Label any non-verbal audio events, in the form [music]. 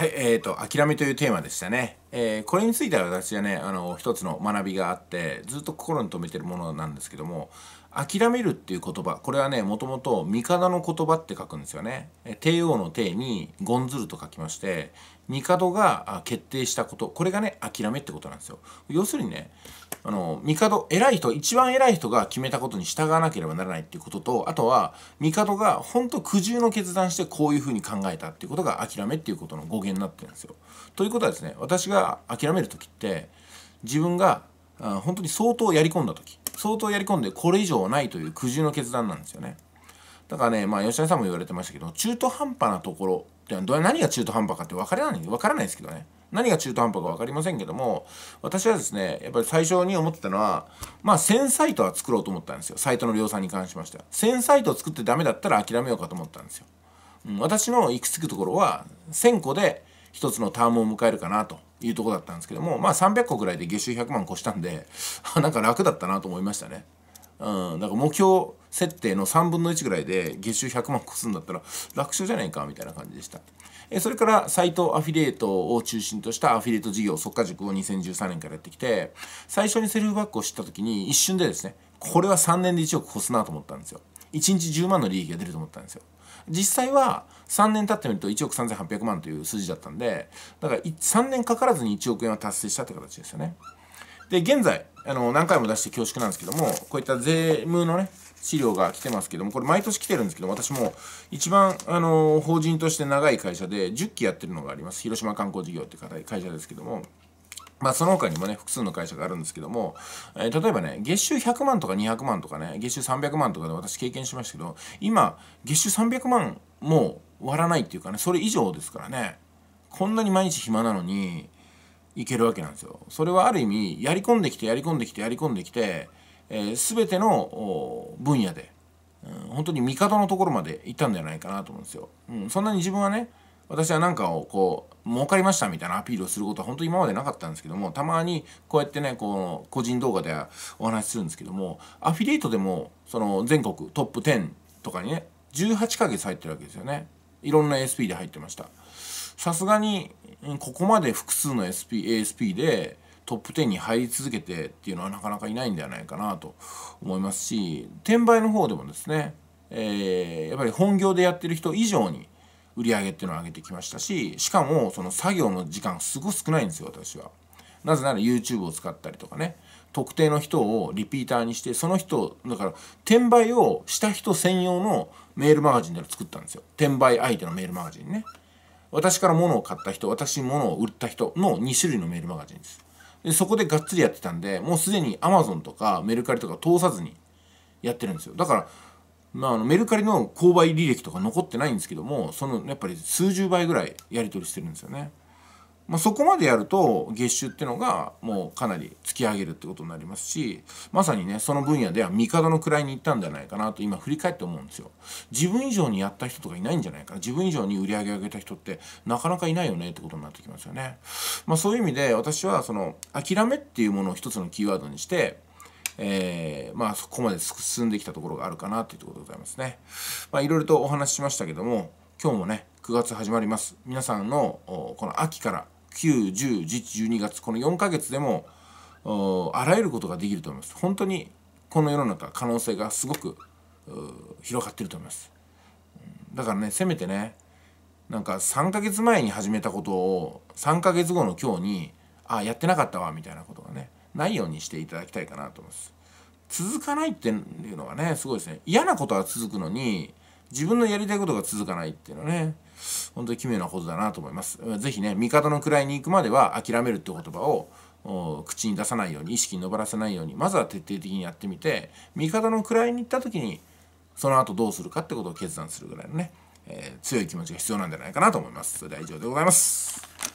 はい、えーと、諦めというテーマでしたね。えー、これについては私はねあの一つの学びがあってずっと心に留めてるものなんですけども諦めるっていう言葉これはねもともと「帝の言葉」って書くんですよね。帝王の帝に「ゴンズル」と書きまして帝が決定したことこれがね諦めってことなんですよ。要するにねあの帝偉い人一番偉い人が決めたことに従わなければならないっていうこととあとは帝が本当苦渋の決断してこういうふうに考えたっていうことが諦めっていうことの語源になってるんですよ。ということはですね私がが諦める時って自分が本当に相当やり込んだ時相当やり込んでこれ以上はないという苦渋の決断なんですよねだからねまあ吉田さんも言われてましたけど中途半端なところって何が中途半端かって分からない分からないですけどね何が中途半端か分かりませんけども私はですねやっぱり最初に思ってたのはまあ1000サイトは作ろうと思ったんですよサイトの量産に関しましては1000サイトを作ってダメだったら諦めようかと思ったんですよ、うん、私の行き着くところは1000個で一つのタームを迎えるかなというとこだったんですけどもまあ300個ぐらいで月収100万越したんで [laughs] なんか楽だったなと思いましたね。うん、だから目標設定の3分の1ぐらいで月収100万越すんだったら楽勝じゃないかみたいな感じでした。えそれからサイトアフィリエイトを中心としたアフィリエイト事業速化塾を2013年からやってきて最初にセルフバックを知った時に一瞬でですねこれは3年で1億越すなと思ったんですよ。1日10万の利益が出ると思ったんですよ。実際は3年経ってみると1億3800万という数字だったんでだから3年かからずに1億円は達成したって形ですよね。で現在あの何回も出して恐縮なんですけどもこういった税務のね資料が来てますけどもこれ毎年来てるんですけど私も一番あの法人として長い会社で10期やってるのがあります広島観光事業っていう会社ですけども。まあ、その他にもね、複数の会社があるんですけども、えー、例えばね、月収100万とか200万とかね、月収300万とかで私経験しましたけど、今、月収300万も割らないっていうかね、それ以上ですからね、こんなに毎日暇なのに、いけるわけなんですよ。それはある意味、やり込んできて、やり込んできて、やり込んできて、す、えー、べ、ての分野で、うん、本当に味方のところまで行ったんじゃないかなと思うんですよ。うん、そんなに自分はね、私はなんかをこう儲かりましたみたいなアピールをすることは本当今までなかったんですけどもたまにこうやってねこう個人動画でお話しするんですけどもアフィリエイトでもその全国トップ10とかにね18ヶ月入ってるわけですよねいろんな SP で入ってましたさすがにここまで複数の SP ASP でトップ10に入り続けてっていうのはなかなかいないんではないかなと思いますし転売の方でもですね、えー、やっぱり本業でやってる人以上に売り上げっていうのを上げてきましたししかもその作業の時間すごい少ないんですよ私は。なぜなら YouTube を使ったりとかね特定の人をリピーターにしてその人だから転売をした人専用のメールマガジンで作ったんですよ転売相手のメールマガジンね私から物を買った人私に物を売った人の2種類のメールマガジンですでそこでがっつりやってたんでもうすでに Amazon とかメルカリとか通さずにやってるんですよだからまあ、あのメルカリの購買履歴とか残ってないんですけどもそのやっぱり数十倍ぐらいやり取りしてるんですよね。まあ、そこまでやると月収ってのがもうかなり突き上げるってことになりますしまさにねその分野では帝の位に行ったんじゃないかなと今振り返って思うんですよ。自分以上にやった人とかいないんじゃないかな自分以上に売り上げ上げた人ってなかなかいないよねってことになってきますよね。まあ、そういう意味で私はその諦めっていうものを一つのキーワードにしてえー、まあ、そこまで進んできたところがあるかなというところでございますね。まあ、いろいろとお話ししましたけども、今日もね、9月始まります。皆さんのこの秋から9、10、11、12月、この4ヶ月でも、あらゆることができると思います。本当にこの世の中、可能性がすごく広がってると思います。だからね、せめてね、なんか3ヶ月前に始めたことを3ヶ月後の今日に、あ、やってなかったわ、みたいなことがね、ないようにしていただきたいかなと思います続かないっていうのがねすごいですね嫌なことは続くのに自分のやりたいことが続かないっていうのはね本当に奇妙なことだなと思います是非ね味方の位に行くまでは諦めるって言葉を口に出さないように意識にばらせないようにまずは徹底的にやってみて味方の位に行った時にその後どうするかってことを決断するぐらいのね、えー、強い気持ちが必要なんじゃないかなと思います。それでは以上でございます。